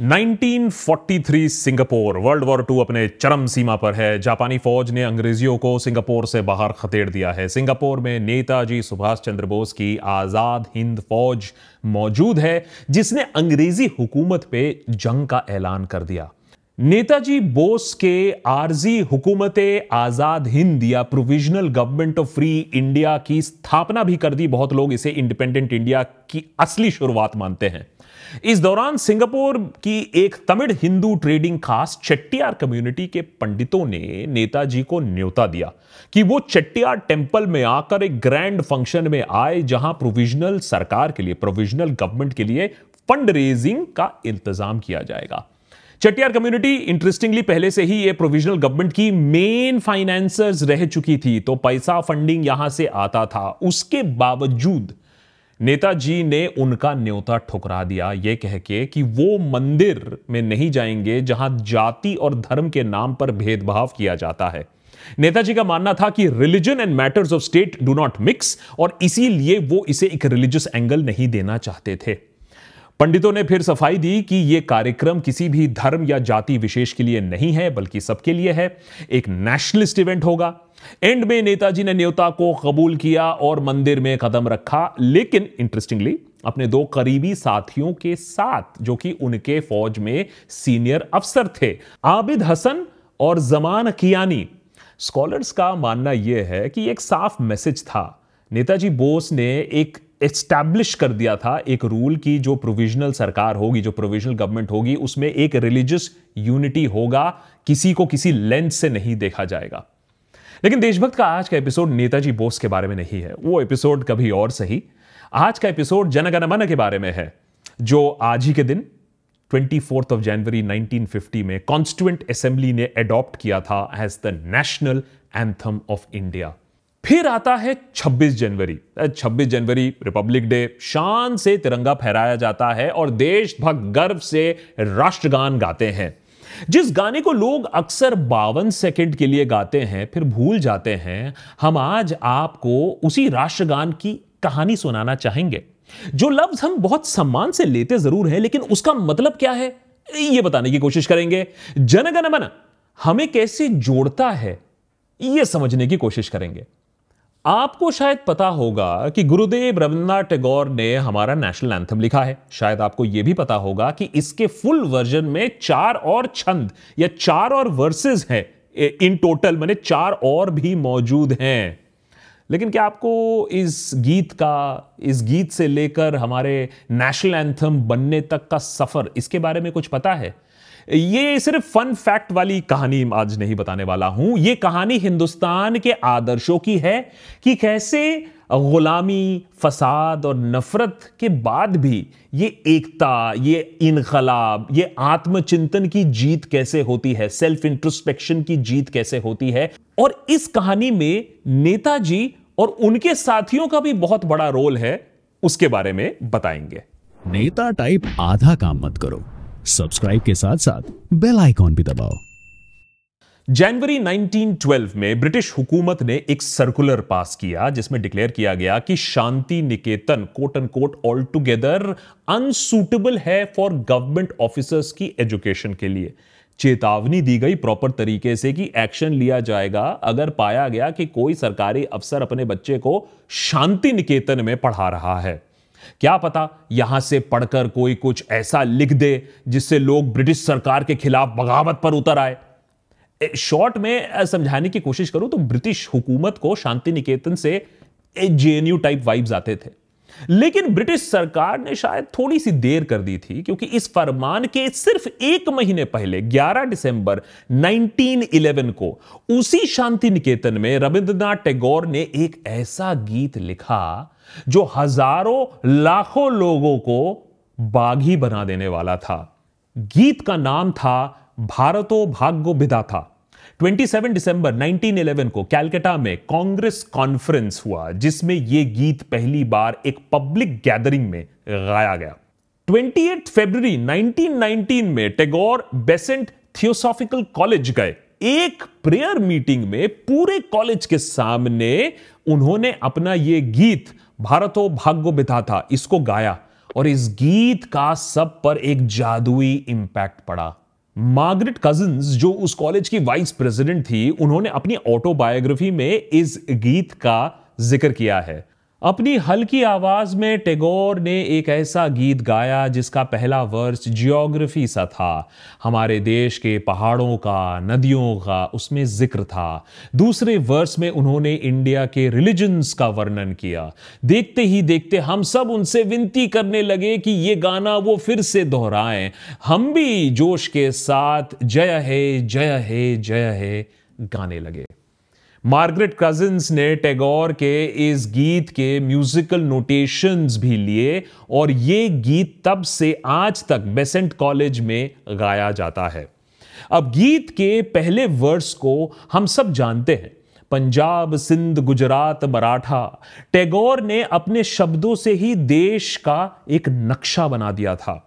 1943 Singapore world war to अपने चरम सीमा पर है जापानी फौज ने अंग्रेजियों को सिंगापुर से बाहर खदेड़ दिया है सिंगापुर में नेताजी सुभाष चंद्र बोस की आज़ाद हिंद फौज मौजूद है जिसने अंग्रेजी हुकूमत पे जंग का ऐलान कर दिया नेताजी बोस के आरजी हुकूमत आज़ाद हिंद या provisional government of free India की स्थापना भी कर दी बहुत लोग इसे इंडिपेंडेंट इंडिया की असली शुरुआत मानते हैं इस दौरान सिंगापुर की एक तमिल हिंदू ट्रेडिंग खास चट्टियार कम्युनिटी के पंडितों ने नेताजी को न्योता दिया कि वो चट्टियार टेम्पल में आकर एक ग्रैंड फंक्शन में आए जहां प्रोविजनल सरकार के लिए प्रोविजनल गवर्नमेंट के लिए फंड रेजिंग का इंतजाम किया जाएगा चटियार कम्युनिटी इंटरेस्टिंगली पहले से ही ये प्रोविजनल गवर्नमेंट की मेन फाइनेंसर्स रह चुकी थी तो पैसा फंडिंग यहां से आता था उसके बावजूद नेताजी ने उनका न्योता ठुकरा दिया ये कह के कि वो मंदिर में नहीं जाएंगे जहां जाति और धर्म के नाम पर भेदभाव किया जाता है नेताजी का मानना था कि religion and matters of state do not mix और इसीलिए वो इसे एक रिलीजियस एंगल नहीं देना चाहते थे पंडितों ने फिर सफाई दी कि यह कार्यक्रम किसी भी धर्म या जाति विशेष के लिए नहीं है बल्कि सबके लिए है एक नेशनलिस्ट इवेंट होगा एंड में नेताजी ने न्योता को कबूल किया और मंदिर में कदम रखा लेकिन इंटरेस्टिंगली अपने दो करीबी साथियों के साथ जो कि उनके फौज में सीनियर अफसर थे आबिद हसन और जमान कियानी स्कॉलर्स का मानना यह है कि एक साफ मैसेज था नेताजी बोस ने एक एस्टैब्लिश कर दिया था एक रूल की जो प्रोविजनल सरकार होगी जो प्रोविजनल गवर्नमेंट होगी उसमें एक रिलीजियस यूनिटी होगा किसी को किसी लेंस से नहीं देखा जाएगा लेकिन देशभक्त का आज का एपिसोड नेताजी बोस के बारे में नहीं है वो एपिसोड कभी और सही आज का एपिसोड जनगणमन के बारे में है जो आज ही के दिन ट्वेंटी ऑफ जनवरी 1950 में कॉन्स्टिट्यूंट असेंबली ने अडॉप्ट किया था as the national anthem of India फिर आता है 26 जनवरी 26 जनवरी रिपब्लिक डे शान से तिरंगा फहराया जाता है और देशभक्त गर्व से राष्ट्रगान गाते हैं जिस गाने को लोग अक्सर बावन सेकंड के लिए गाते हैं फिर भूल जाते हैं हम आज आपको उसी राष्ट्रगान की कहानी सुनाना चाहेंगे जो लफ्ज हम बहुत सम्मान से लेते जरूर हैं लेकिन उसका मतलब क्या है यह बताने की कोशिश करेंगे जनगण मन हमें कैसे जोड़ता है यह समझने की कोशिश करेंगे आपको शायद पता होगा कि गुरुदेव रविन्द्रनाथ टैगोर ने हमारा नेशनल एंथम लिखा है शायद आपको यह भी पता होगा कि इसके फुल वर्जन में चार और छंद या चार और वर्सेस हैं इन टोटल मैंने चार और भी मौजूद हैं लेकिन क्या आपको इस गीत का इस गीत से लेकर हमारे नेशनल एंथम बनने तक का सफ़र इसके बारे में कुछ पता है ये सिर्फ फन फैक्ट वाली कहानी आज नहीं बताने वाला हूं ये कहानी हिंदुस्तान के आदर्शों की है कि कैसे गुलामी फसाद और नफरत के बाद भी ये एकता ये इनकलाब ये आत्मचिंतन की जीत कैसे होती है सेल्फ इंट्रोस्पेक्शन की जीत कैसे होती है और इस कहानी में नेताजी और उनके साथियों का भी बहुत बड़ा रोल है उसके बारे में बताएंगे नेता टाइप आधा काम मत करो सब्सक्राइब के साथ साथ बेल आइकॉन भी दबाओ जनवरी 1912 में ब्रिटिश हुकूमत ने एक सर्कुलर पास किया जिसमें डिक्लेयर किया गया कि Shanti Niketan quote and quote all together unsuitable है फॉर गवर्नमेंट ऑफिसर्स की एजुकेशन के लिए चेतावनी दी गई प्रॉपर तरीके से कि एक्शन लिया जाएगा अगर पाया गया कि कोई सरकारी अफसर अपने बच्चे को शांति निकेतन में पढ़ा रहा है क्या पता यहां से पढ़कर कोई कुछ ऐसा लिख दे जिससे लोग ब्रिटिश सरकार के खिलाफ बगावत पर उतर आए शॉर्ट में समझाने की कोशिश करूं तो ब्रिटिश हुकूमत को शांति निकेतन से जे टाइप वाइब्स आते थे लेकिन ब्रिटिश सरकार ने शायद थोड़ी सी देर कर दी थी क्योंकि इस फरमान के सिर्फ एक महीने पहले 11 दिसंबर 1911 को उसी शांति निकेतन में रविंद्रनाथ टैगोर ने एक ऐसा गीत लिखा जो हजारों लाखों लोगों को बाघी बना देने वाला था गीत का नाम था भारतो भाग्यो विदा था 27 दिसंबर 1911 को कैलकाटा में कांग्रेस कॉन्फ्रेंस हुआ जिसमें यह गीत पहली बार एक पब्लिक गैदरिंग में गाया गया 28 फरवरी 1919 में टेगोर बेसेंट थियोसॉफिकल कॉलेज गए एक प्रेयर मीटिंग में पूरे कॉलेज के सामने उन्होंने अपना यह गीत भारतो भाग्य बिता था इसको गाया और इस गीत का सब पर एक जादुई इंपैक्ट पड़ा मार्गरेट कजन्स जो उस कॉलेज की वाइस प्रेसिडेंट थी उन्होंने अपनी ऑटोबायोग्राफी में इस गीत का जिक्र किया है अपनी हल्की आवाज में टैगोर ने एक ऐसा गीत गाया जिसका पहला वर्स जियोग्राफी सा था हमारे देश के पहाड़ों का नदियों का उसमें जिक्र था दूसरे वर्स में उन्होंने इंडिया के रिलीजन्स का वर्णन किया देखते ही देखते हम सब उनसे विनती करने लगे कि ये गाना वो फिर से दोहराएं हम भी जोश के साथ जय है जय है जय है गाने लगे मार्गरेट कजिन्स ने टैगोर के इस गीत के म्यूजिकल नोटेशंस भी लिए और ये गीत तब से आज तक बेसेंट कॉलेज में गाया जाता है अब गीत के पहले वर्स को हम सब जानते हैं पंजाब सिंध गुजरात मराठा टैगोर ने अपने शब्दों से ही देश का एक नक्शा बना दिया था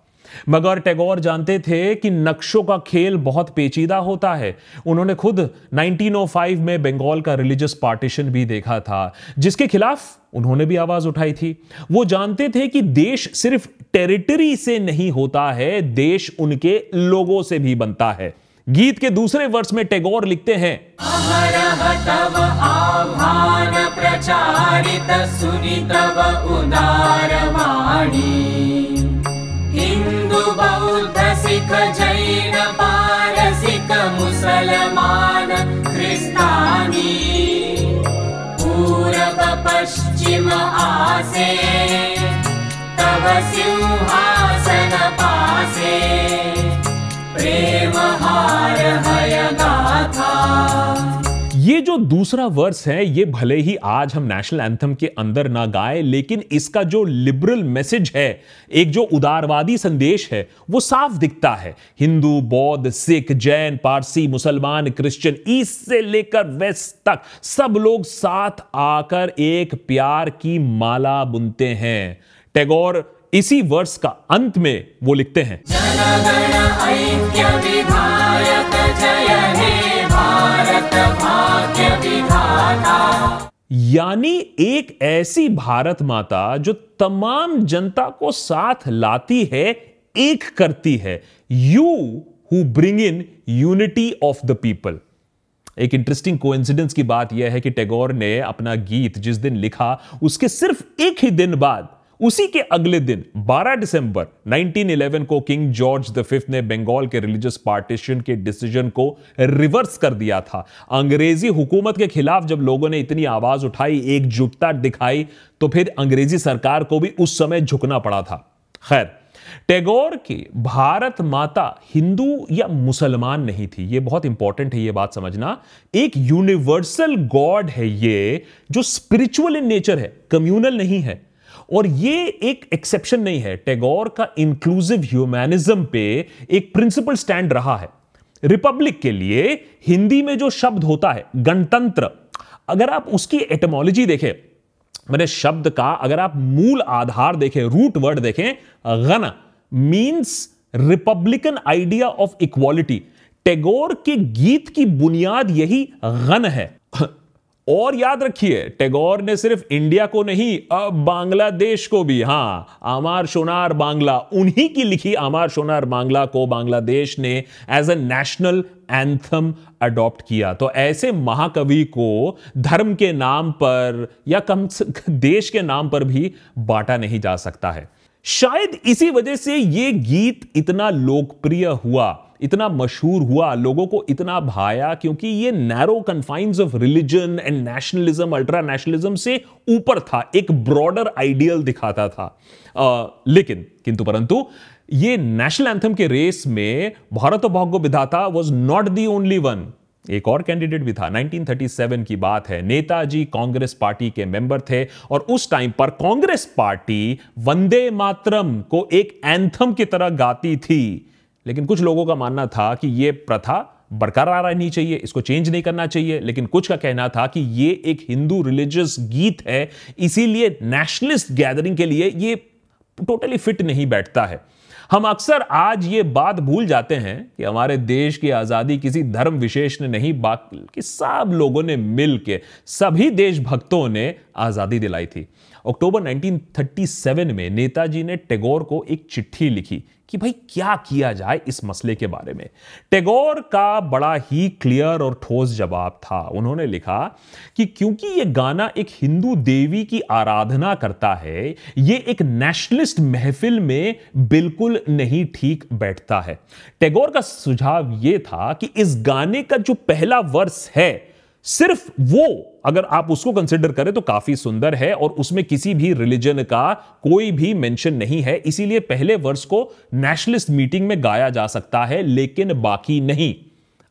मगर टैगोर जानते थे कि नक्शों का खेल बहुत पेचीदा होता है उन्होंने खुद 1905 में बंगाल का रिलीजियस पार्टीशन भी देखा था जिसके खिलाफ उन्होंने भी आवाज उठाई थी वो जानते थे कि देश सिर्फ टेरिटरी से नहीं होता है देश उनके लोगों से भी बनता है गीत के दूसरे वर्ष में टैगोर लिखते हैं उदार वाणी बौद्ध सिख जैन पारसिक मुसलमान क्रिस्तानी पूरब पश्चिम आसे तव सिंहासन पासे प्रेम हार हय गाथा ये जो दूसरा वर्स है ये भले ही आज हम नेशनल एंथम के अंदर ना गाए लेकिन इसका जो लिबरल मैसेज है एक जो उदारवादी संदेश है वो साफ दिखता है हिंदू बौद्ध सिख जैन पारसी मुसलमान क्रिश्चियन ईस्ट से लेकर वेस्ट तक सब लोग साथ आकर एक प्यार की माला बुनते हैं टैगोर इसी वर्ष का अंत में वो लिखते हैं भारत भाग्य विधाता यानी एक ऐसी भारत माता जो तमाम जनता को साथ लाती है एक करती है you who bring in unity of the people एक इंटरेस्टिंग कोइंसिडेंस की बात यह है कि टैगोर ने अपना गीत जिस दिन लिखा उसके सिर्फ एक ही दिन बाद उसी के अगले दिन 12 दिसंबर 1911 को किंग जॉर्ज द फिफ्थ ने बंगाल के रिलीजियस पार्टीशन के डिसीजन को रिवर्स कर दिया था अंग्रेजी हुकूमत के खिलाफ जब लोगों ने इतनी आवाज उठाई एकजुटता दिखाई तो फिर अंग्रेजी सरकार को भी उस समय झुकना पड़ा था खैर टैगोर की भारत माता हिंदू या मुसलमान नहीं थी यह बहुत इंपॉर्टेंट है यह बात समझना एक यूनिवर्सल गॉड है ये जो स्पिरिचुअल इन नेचर है कम्युनल नहीं है और ये एक एक्सेप्शन नहीं है टैगोर का इंक्लूसिव ह्यूमैनिज्म पे एक प्रिंसिपल स्टैंड रहा है रिपब्लिक के लिए हिंदी में जो शब्द होता है गणतंत्र अगर आप उसकी एटमोलॉजी देखें मैंने शब्द का अगर आप मूल आधार देखें रूट वर्ड देखें गण means republican idea of equality Tagore के गीत की बुनियाद यही गन है और याद रखिए टैगोर ने सिर्फ इंडिया को नहीं अब बांग्लादेश को भी हां आमार सोनार बांग्ला उन्हीं की लिखी आमार सोनार बांग्ला को बांग्लादेश ने as a national anthem adopt किया तो ऐसे महाकवि को धर्म के नाम पर या कम देश के नाम पर भी बांटा नहीं जा सकता है शायद इसी वजह से ये गीत इतना लोकप्रिय हुआ इतना मशहूर हुआ लोगों को इतना भाया क्योंकि ये narrow confines of religion and nationalism ultra nationalism से ऊपर था एक ब्रॉडर आइडियल दिखाता था आ, लेकिन किंतु परंतु ये नेशनल एंथम के रेस में Bharat Bhagya Vidhata was not the only one एक और कैंडिडेट भी था 1937 की बात है नेताजी कांग्रेस पार्टी के मेंबर थे और उस टाइम पर कांग्रेस पार्टी वंदे मातरम को एक एंथम की तरह गाती थी लेकिन कुछ लोगों का मानना था कि यह प्रथा बरकरार रहनी चाहिए इसको चेंज नहीं करना चाहिए लेकिन कुछ का कहना था कि यह एक हिंदू रिलीजियस गीत है इसीलिए नेशनलिस्ट गैदरिंग के लिए यह टोटली फिट नहीं बैठता है हम अक्सर आज ये बात भूल जाते हैं कि हमारे देश की आज़ादी किसी धर्म विशेष ने नहीं बाकी सब लोगों ने मिल सभी देशभक्तों ने आज़ादी दिलाई थी अक्टूबर 1937 में नेताजी ने टेगोर को एक चिट्ठी लिखी कि भाई क्या किया जाए इस मसले के बारे में टेगोर का बड़ा ही क्लियर और ठोस जवाब था उन्होंने लिखा कि क्योंकि यह गाना एक हिंदू देवी की आराधना करता है यह एक नेशनलिस्ट महफिल में बिल्कुल नहीं ठीक बैठता है टेगोर का सुझाव यह था कि इस गाने का जो पहला वर्स है सिर्फ वो अगर आप उसको कंसिडर करें तो काफी सुंदर है और उसमें किसी भी रिलीजन का कोई भी मेंशन नहीं है इसीलिए पहले वर्ष को नेशनलिस्ट मीटिंग में गाया जा सकता है लेकिन बाकी नहीं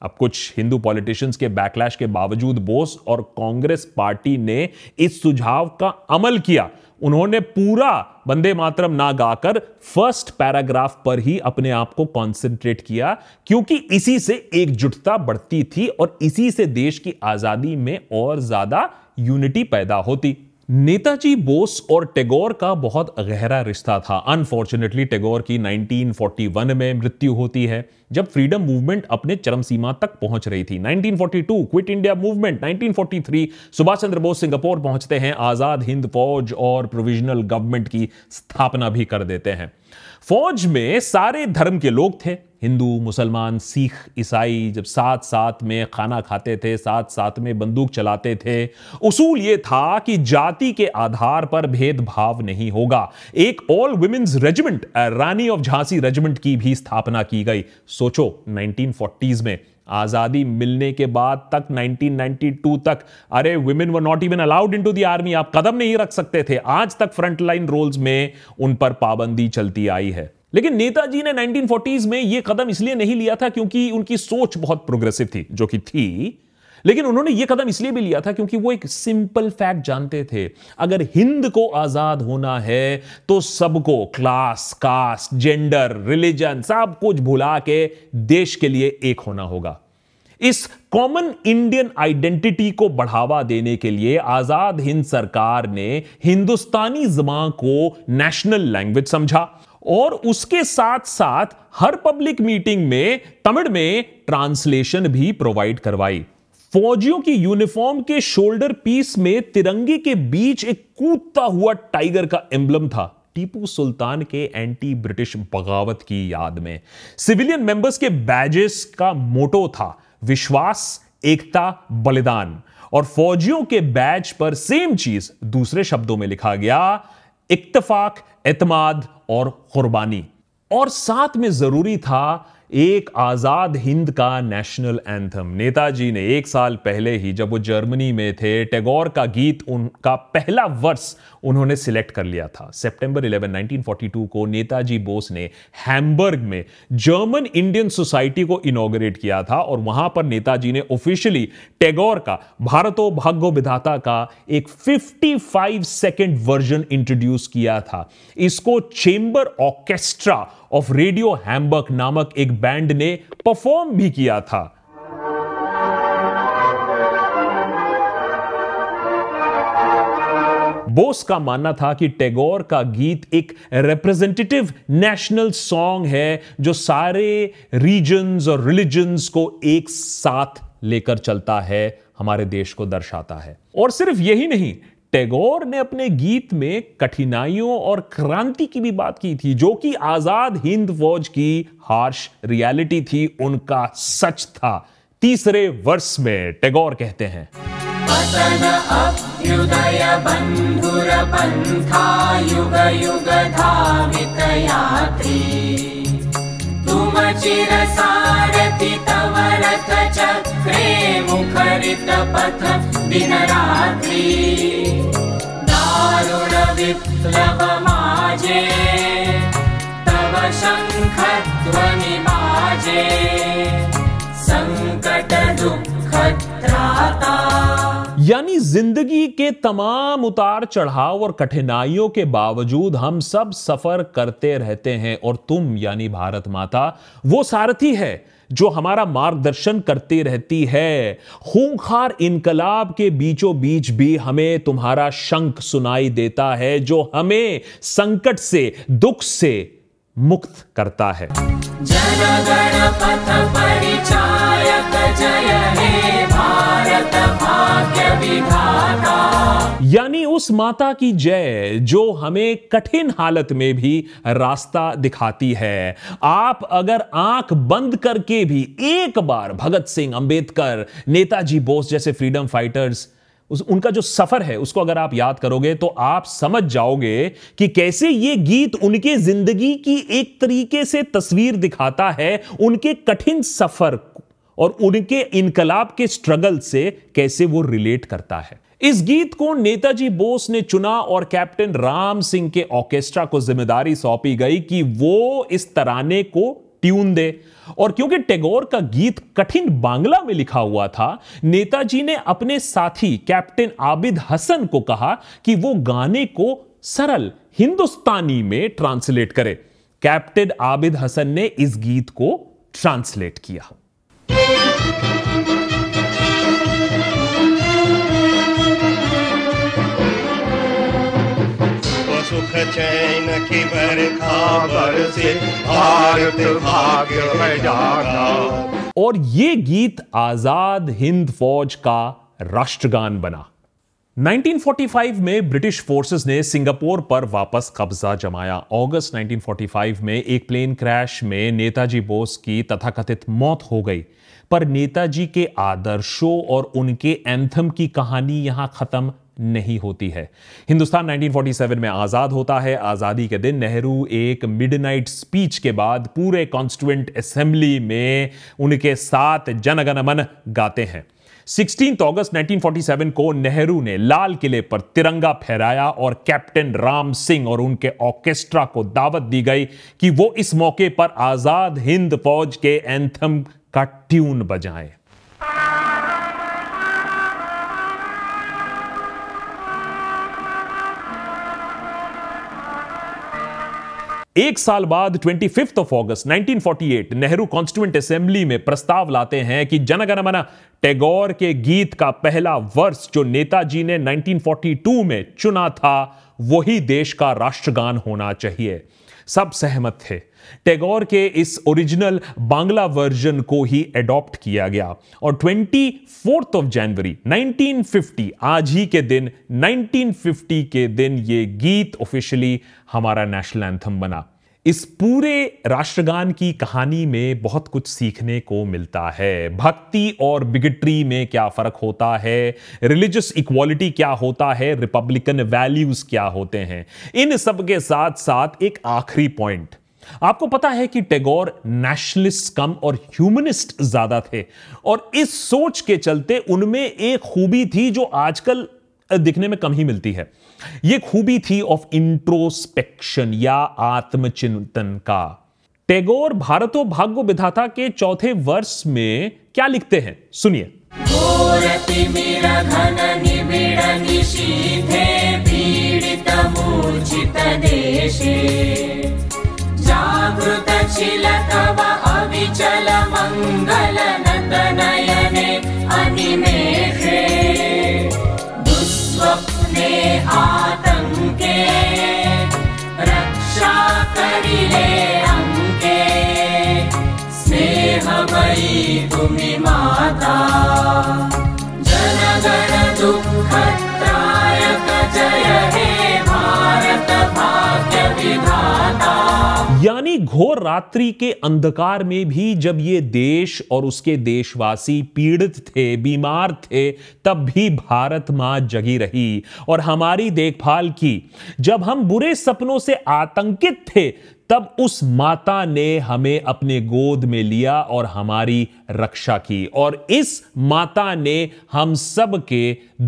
अब कुछ हिंदू पॉलिटिशियंस के बैकलैश के बावजूद बोस और कांग्रेस पार्टी ने इस सुझाव का अमल किया उन्होंने पूरा बंदे मातरम ना गाकर फर्स्ट पैराग्राफ पर ही अपने आप को कॉन्सेंट्रेट किया क्योंकि इसी से एकजुटता बढ़ती थी और इसी से देश की आजादी में और ज्यादा यूनिटी पैदा होती नेताजी बोस और टैगोर का बहुत गहरा रिश्ता था अनफॉर्चुनेटली टेगोर की 1941 में मृत्यु होती है जब फ्रीडम मूवमेंट अपने चरम सीमा तक पहुंच रही थी 1942 quit India movement 1943 Subhash Chandra Bose Singapore पहुंचते हैं आजाद हिंद फौज और प्रोविजनल गवर्नमेंट की स्थापना भी कर देते हैं फौज में सारे धर्म के लोग थे हिंदू मुसलमान सिख ईसाई जब साथ साथ में खाना खाते थे साथ साथ में बंदूक चलाते थे उसूल ये था कि जाति के आधार पर भेदभाव नहीं होगा एक all women's regiment Rani of Jhansi regiment की भी स्थापना की गई सोचो 1940s में आज़ादी मिलने के बाद तक 1992 तक अरे women were not even allowed to the army आप कदम नहीं रख सकते थे आज तक फ्रंटलाइन रोल्स में उन पर पाबंदी चलती आई है लेकिन नेताजी ने 1940s में यह कदम इसलिए नहीं लिया था क्योंकि उनकी सोच बहुत प्रोग्रेसिव थी जो कि थी लेकिन उन्होंने यह कदम इसलिए भी लिया था क्योंकि वो एक सिंपल फैक्ट जानते थे अगर हिंद को आजाद होना है तो सबको क्लास कास्ट जेंडर रिलीजन सब कुछ भुला के देश के लिए एक होना होगा इस कॉमन इंडियन आइडेंटिटी को बढ़ावा देने के लिए आजाद हिंद सरकार ने हिंदुस्तानी जमा को नेशनल लैंग्वेज समझा और उसके साथ साथ हर पब्लिक मीटिंग में तमिल में ट्रांसलेशन भी प्रोवाइड करवाई फौजियों की यूनिफॉर्म के शोल्डर पीस में तिरंगे के बीच एक कूदता हुआ टाइगर का एम्बलम था टीपू सुल्तान के एंटी ब्रिटिश बगावत की याद में सिविलियन मेंबर्स के बैजेस का मोटो था विश्वास एकता बलिदान और फौजियों के बैज पर सेम चीज दूसरे शब्दों में लिखा गया इक्तफाक एतमाद और कुर्बानी और साथ में जरूरी था एक आज़ाद हिंद का नेशनल एंथम नेताजी ने एक साल पहले ही जब वो जर्मनी में थे टैगोर का गीत उनका पहला वर्स उन्होंने सिलेक्ट कर लिया था सितंबर 11 1942 को नेताजी बोस ने हैम्बर्ग में जर्मन इंडियन सोसाइटी को इनोग्रेट किया था और वहां पर नेताजी ने ऑफिशियली टैगोर का भारतो भाग्यो विधाता का एक 55 सेकेंड वर्जन इंट्रोड्यूस किया था इसको chamber orchestra of radio Hamburg नामक एक बैंड ने परफॉर्म भी किया था बोस का मानना था कि टैगोर का गीत एक रिप्रेजेंटेटिव नेशनल सॉन्ग है जो सारे रीजन्स और रिलीजन्स को एक साथ लेकर चलता है हमारे देश को दर्शाता है और सिर्फ यही नहीं टैगोर ने अपने गीत में कठिनाइयों और क्रांति की भी बात की थी जो कि आजाद हिंद फौज की हार्श रियलिटी थी उनका सच था तीसरे वर्ष में टैगोर कहते हैं युग युग धावित यात्री चिरसारथितवरथचक्रे मुखरित पथदिनरात्रि दारुणविप्लव माजे तव शङ्खत्वविमाजे सङ्कट तु यानी जिंदगी के तमाम उतार चढ़ाव और कठिनाइयों के बावजूद हम सब सफर करते रहते हैं और तुम यानी भारत माता वो सारथी है जो हमारा मार्गदर्शन करती रहती है खूंखार इनकलाब के बीचों बीच भी हमें तुम्हारा शंख सुनाई देता है जो हमें संकट से दुख से मुक्त करता है जय यानी उस माता की जय जो हमें कठिन हालत में भी रास्ता दिखाती है आप अगर आंख बंद करके भी एक बार भगत सिंह अंबेडकर नेताजी बोस जैसे फ्रीडम फाइटर्स उस उनका जो सफर है उसको अगर आप याद करोगे तो आप समझ जाओगे कि कैसे ये गीत उनके जिंदगी की एक तरीके से तस्वीर दिखाता है उनके कठिन सफर और उनके इनकलाब के स्ट्रगल से कैसे वो रिलेट करता है इस गीत को नेताजी बोस ने चुना और कैप्टन राम सिंह के ऑर्केस्ट्रा को जिम्मेदारी सौंपी गई कि वो इस तराने को ट्यून दे और क्योंकि टेगोर का गीत कठिन बांग्ला में लिखा हुआ था नेताजी ने अपने साथी कैप्टन आबिद हसन को कहा कि वो गाने को सरल हिंदुस्तानी में ट्रांसलेट करे कैप्टन आबिद हसन ने इस गीत को ट्रांसलेट किया की बरखा बरसे भारत भाग्य जाना और ये गीत आजाद हिंद फौज का राष्ट्रगान बना 1945 में ब्रिटिश फोर्सेस ने सिंगापुर पर वापस कब्जा जमाया अगस्त 1945 में एक प्लेन क्रैश में नेताजी बोस की तथाकथित मौत हो गई पर नेताजी के आदर्शों और उनके एंथम की कहानी यहां खत्म नहीं होती है हिंदुस्तान 1947 में आज़ाद होता है आज़ादी के दिन नेहरू एक मिडनाइट स्पीच के बाद पूरे कॉन्स्टिट्यूंट असेंबली में उनके साथ जनगणमन गाते हैं 16 अगस्त 1947 को नेहरू ने लाल किले पर तिरंगा फहराया और कैप्टन राम सिंह और उनके ऑर्केस्ट्रा को दावत दी गई कि वो इस मौके पर आज़ाद हिंद फौज के एंथम का ट्यून बजाएं एक साल बाद twenty fifth of August 1948 Nehru constituent assembly में प्रस्ताव लाते हैं कि जनगणमना टैगोर के गीत का पहला वर्ष जो नेताजी ने 1942 में चुना था वही देश का राष्ट्रगान होना चाहिए सब सहमत थे टैगोर के इस ओरिजिनल बांग्ला वर्जन को ही एडॉप्ट किया गया और ट्वेंटी फोर्थ ऑफ जनवरी 1950 आज ही के दिन 1950 के दिन ये गीत ऑफिशियली हमारा नेशनल एंथम बना इस पूरे राष्ट्रगान की कहानी में बहुत कुछ सीखने को मिलता है भक्ति और बिगट्री में क्या फर्क होता है रिलीजियस इक्वालिटी क्या होता है रिपब्लिकन वैल्यूज क्या होते हैं इन सब के साथ साथ एक आखिरी पॉइंट आपको पता है कि टैगोर नेशनलिस्ट कम और ह्यूमनिस्ट ज्यादा थे और इस सोच के चलते उनमें एक खूबी थी जो आजकल दिखने में कम ही मिलती है यह खूबी थी ऑफ इंट्रोस्पेक्शन या आत्मचिंतन का टैगोर भारतो भाग्य विधाता के चौथे वर्ष में क्या लिखते हैं सुनिए अविचल मंगल नतनयने अनिमेषे आतङ्के रक्षा करिले अङ्के स्नेहमयी तुमि माता यानी घोर रात्रि के अंधकार में भी जब ये देश और उसके देशवासी पीड़ित थे बीमार थे तब भी भारत मां जगी रही और हमारी देखभाल की जब हम बुरे सपनों से आतंकित थे तब उस माता ने हमें अपने गोद में लिया और हमारी रक्षा की और इस माता ने हम सब के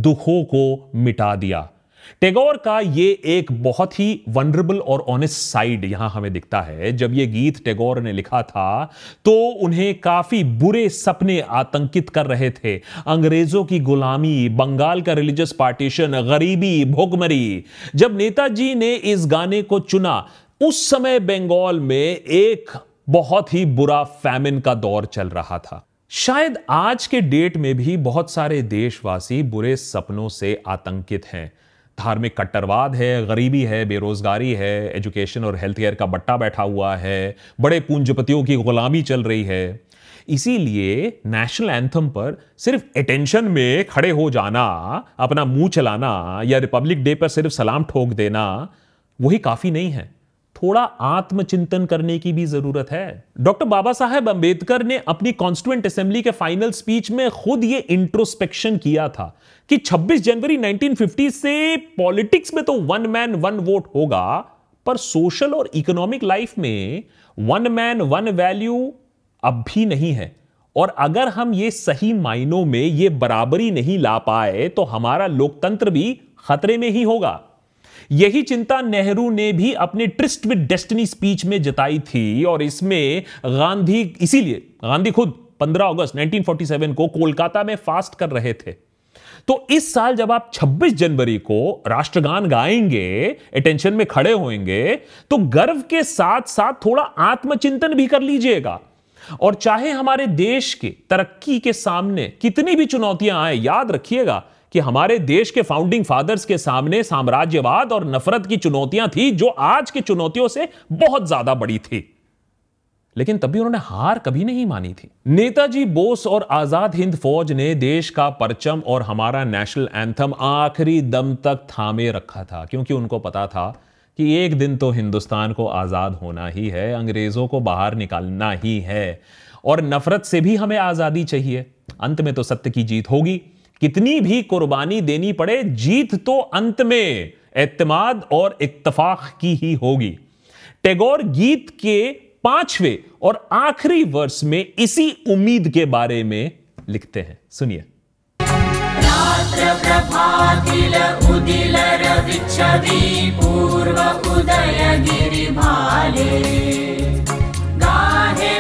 दुखों को मिटा दिया टेगोर का ये एक बहुत ही वनरेबल और ऑनेस्ट साइड यहां हमें दिखता है जब ये गीत टेगोर ने लिखा था तो उन्हें काफी बुरे सपने आतंकित कर रहे थे अंग्रेजों की गुलामी बंगाल का रिलीजियस पार्टीशन गरीबी भोगमरी जब नेताजी ने इस गाने को चुना उस समय बंगाल में एक बहुत ही बुरा फैमिन का दौर चल रहा था शायद आज के डेट में भी बहुत सारे देशवासी बुरे सपनों से आतंकित हैं धार्मिक कट्टरवाद है गरीबी है बेरोज़गारी है एजुकेशन और हेल्थ केयर का बट्टा बैठा हुआ है बड़े पूंजपतियों की गुलामी चल रही है इसीलिए नेशनल एंथम पर सिर्फ अटेंशन में खड़े हो जाना अपना मुंह चलाना या रिपब्लिक डे पर सिर्फ सलाम ठोक देना वही काफ़ी नहीं है थोड़ा आत्मचिंतन करने की भी जरूरत है डॉक्टर बाबा साहेब अंबेडकर ने अपनी कॉन्स्टिट्यूंट असेंबली के फाइनल स्पीच में खुद ये इंट्रोस्पेक्शन किया था कि 26 जनवरी 1950 से पॉलिटिक्स में तो वन मैन वन वोट होगा पर सोशल और इकोनॉमिक लाइफ में वन मैन वन वैल्यू अब भी नहीं है और अगर हम ये सही मायनों में ये बराबरी नहीं ला पाए तो हमारा लोकतंत्र भी खतरे में ही होगा यही चिंता नेहरू ने भी अपने ट्रिस्ट विद डेस्टिनी स्पीच में जताई थी और इसमें गांधी इसीलिए गांधी खुद 15 अगस्त 1947 को कोलकाता में फास्ट कर रहे थे तो इस साल जब आप 26 जनवरी को राष्ट्रगान गाएंगे अटेंशन में खड़े होंगे तो गर्व के साथ साथ थोड़ा आत्मचिंतन भी कर लीजिएगा और चाहे हमारे देश के तरक्की के सामने कितनी भी चुनौतियां आए याद रखिएगा कि हमारे देश के फाउंडिंग फादर्स के सामने साम्राज्यवाद और नफरत की चुनौतियां थी जो आज की चुनौतियों से बहुत ज्यादा बड़ी थी लेकिन तब भी उन्होंने हार कभी नहीं मानी थी नेताजी बोस और आजाद हिंद फौज ने देश का परचम और हमारा नेशनल एंथम आखिरी दम तक थामे रखा था क्योंकि उनको पता था कि एक दिन तो हिंदुस्तान को आज़ाद होना ही है अंग्रेज़ों को बाहर निकालना ही है और नफरत से भी हमें आज़ादी चाहिए अंत में तो सत्य की जीत होगी कितनी भी कुर्बानी देनी पड़े जीत तो अंत में एतमाद और इतफाक की ही होगी टैगोर गीत के पांचवें और आखिरी वर्ष में इसी उम्मीद के बारे में लिखते हैं सुनिए पूर्व उदय गाहे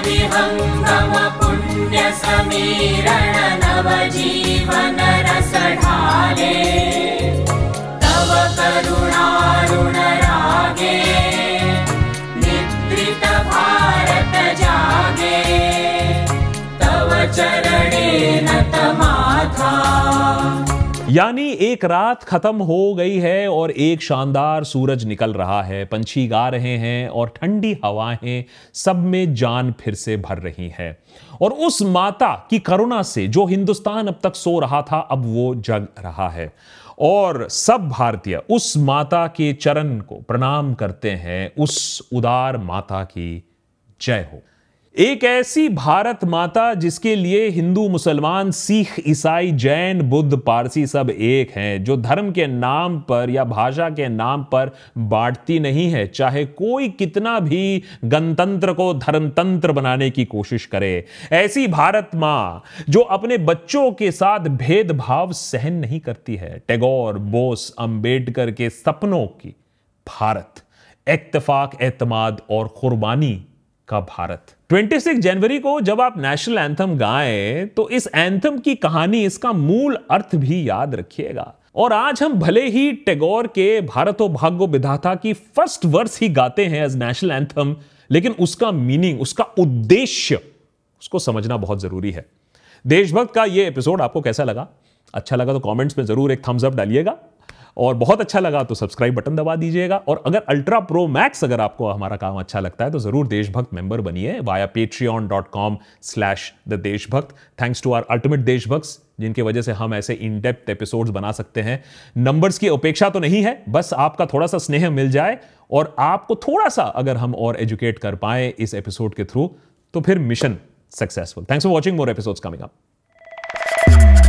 यानी एक रात खत्म हो गई है और एक शानदार सूरज निकल रहा है पंछी गा रहे हैं और ठंडी हवाएं सब में जान फिर से भर रही है और उस माता की करुणा से जो हिंदुस्तान अब तक सो रहा था अब वो जग रहा है और सब भारतीय उस माता के चरण को प्रणाम करते हैं उस उदार माता की जय हो एक ऐसी भारत माता जिसके लिए हिंदू मुसलमान सिख ईसाई जैन बुद्ध पारसी सब एक हैं जो धर्म के नाम पर या भाषा के नाम पर बांटती नहीं है चाहे कोई कितना भी गणतंत्र को धर्मतंत्र बनाने की कोशिश करे ऐसी भारत माँ जो अपने बच्चों के साथ भेदभाव सहन नहीं करती है टैगोर बोस अंबेडकर के सपनों की भारत इतफाक एतमाद और कुर्बानी का भारत 26 जनवरी को जब आप नेशनल एंथम गाएं तो इस एंथम की कहानी इसका मूल अर्थ भी याद रखिएगा और आज हम भले ही टैगोर के भारतो भाग्यो विधाता की फर्स्ट वर्स ही गाते हैं एज नेशनल एंथम लेकिन उसका मीनिंग उसका उद्देश्य उसको समझना बहुत जरूरी है देशभक्त का यह एपिसोड आपको कैसा लगा अच्छा लगा तो कमेंट्स में जरूर एक थम्स अप डालिएगा और बहुत अच्छा लगा तो सब्सक्राइब बटन दबा दीजिएगा और अगर अल्ट्रा प्रो मैक्स अगर आपको हमारा काम अच्छा लगता है तो ज़रूर देशभक्त मेंबर बनिए via on dot com slash the Deshbhakt thanks to our ultimate Deshbhakt जिनके वजह से हम ऐसे इन डेप्थ एपिसोड्स बना सकते हैं नंबर्स की अपेक्षा तो नहीं है बस आपका थोड़ा सा स्नेह मिल जाए और आपको थोड़ा सा अगर हम और एजुकेट कर पाए इस एपिसोड के थ्रू तो फिर mission successful thanks for watching more episodes coming up